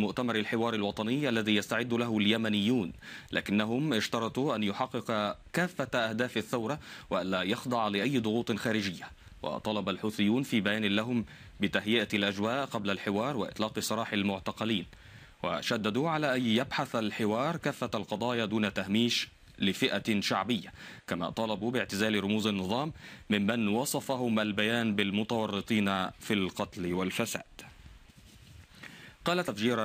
مؤتمر الحوار الوطني الذي يستعد له اليمنيون لكنهم اشترطوا أن يحقق كافة أهداف الثورة وألا يخضع لأي ضغوط خارجية وطلب الحوثيون في بيان لهم بتهيئة الأجواء قبل الحوار وإطلاق سراح المعتقلين وشددوا على أن يبحث الحوار كافة القضايا دون تهميش لفئة شعبية كما طالبوا باعتزال رموز النظام ممن وصفهم البيان بالمتورطين في القتل والفساد قال تفجيرا